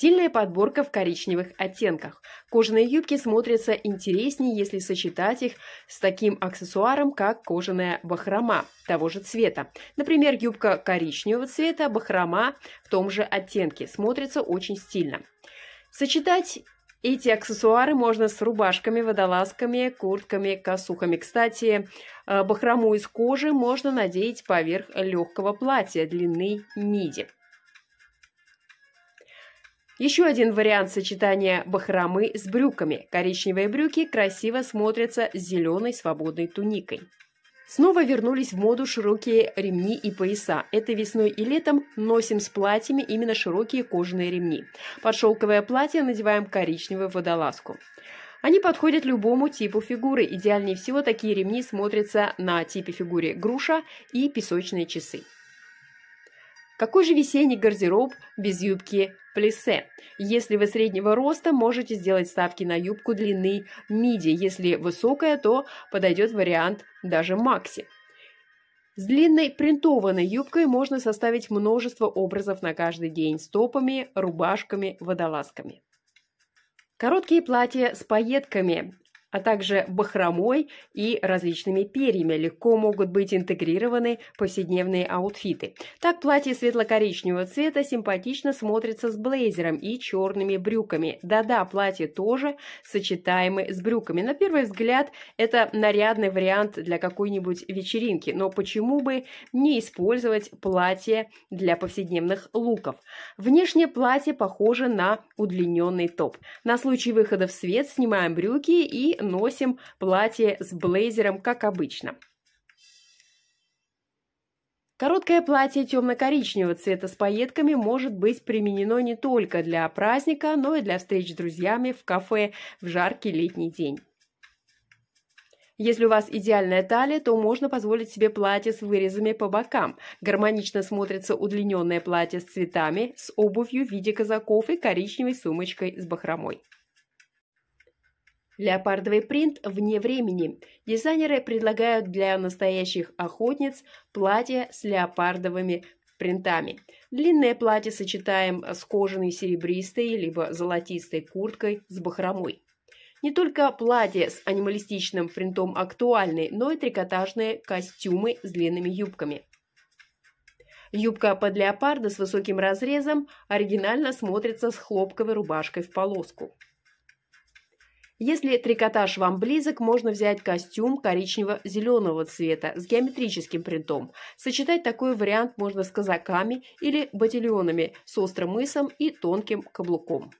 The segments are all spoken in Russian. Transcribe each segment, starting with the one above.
Стильная подборка в коричневых оттенках. Кожаные юбки смотрятся интереснее, если сочетать их с таким аксессуаром, как кожаная бахрома того же цвета. Например, юбка коричневого цвета, бахрома в том же оттенке. Смотрится очень стильно. Сочетать эти аксессуары можно с рубашками, водолазками, куртками, косухами. Кстати, э, бахрому из кожи можно надеть поверх легкого платья длины миди. Еще один вариант сочетания бахромы с брюками. Коричневые брюки красиво смотрятся с зеленой свободной туникой. Снова вернулись в моду широкие ремни и пояса. Это весной и летом носим с платьями именно широкие кожаные ремни. Под шелковое платье надеваем коричневую водолазку. Они подходят любому типу фигуры. Идеальнее всего такие ремни смотрятся на типе фигуры груша и песочные часы. Какой же весенний гардероб без юбки плесе? Если вы среднего роста, можете сделать ставки на юбку длины миди. Если высокая, то подойдет вариант даже макси. С длинной принтованной юбкой можно составить множество образов на каждый день с топами, рубашками, водолазками. Короткие платья с пайетками а также бахромой и различными перьями легко могут быть интегрированы повседневные аутфиты. Так платье светло-коричневого цвета симпатично смотрится с блейзером и черными брюками. Да-да, платье тоже сочетаемы с брюками. На первый взгляд это нарядный вариант для какой-нибудь вечеринки, но почему бы не использовать платье для повседневных луков? Внешне платье похоже на удлиненный топ. На случай выхода в свет снимаем брюки и носим платье с блейзером, как обычно. Короткое платье темно-коричневого цвета с пайетками может быть применено не только для праздника, но и для встреч с друзьями в кафе в жаркий летний день. Если у вас идеальная талия, то можно позволить себе платье с вырезами по бокам. Гармонично смотрится удлиненное платье с цветами, с обувью в виде казаков и коричневой сумочкой с бахромой. Леопардовый принт вне времени. Дизайнеры предлагают для настоящих охотниц платья с леопардовыми принтами. Длинное платье сочетаем с кожаной серебристой либо золотистой курткой с бахромой. Не только платье с анималистичным принтом актуальны, но и трикотажные костюмы с длинными юбками. Юбка под леопарда с высоким разрезом оригинально смотрится с хлопковой рубашкой в полоску. Если трикотаж вам близок, можно взять костюм коричнево-зеленого цвета с геометрическим принтом. Сочетать такой вариант можно с казаками или ботильонами с острым мысом и тонким каблуком.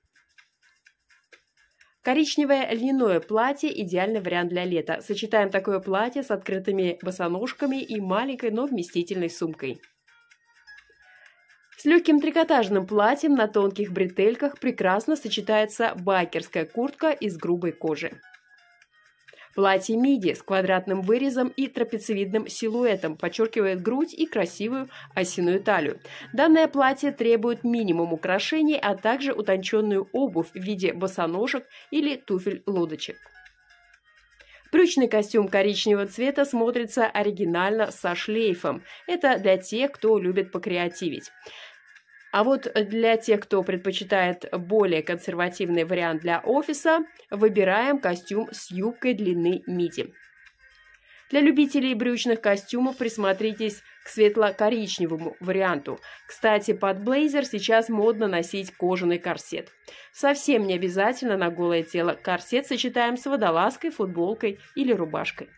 Коричневое льняное платье – идеальный вариант для лета. Сочетаем такое платье с открытыми босоножками и маленькой, но вместительной сумкой. С легким трикотажным платьем на тонких бретельках прекрасно сочетается байкерская куртка из грубой кожи. Платье миди с квадратным вырезом и трапециевидным силуэтом подчеркивает грудь и красивую осиную талию. Данное платье требует минимум украшений, а также утонченную обувь в виде босоножек или туфель-лодочек. Брючный костюм коричневого цвета смотрится оригинально со шлейфом. Это для тех, кто любит покреативить. А вот э, для тех, кто предпочитает более консервативный вариант для офиса, выбираем костюм с юбкой длины миди. Для любителей брючных костюмов присмотритесь к светло-коричневому варианту. Кстати, под блейзер сейчас модно носить кожаный корсет. Совсем не обязательно на голое тело корсет сочетаем с водолазкой, футболкой или рубашкой.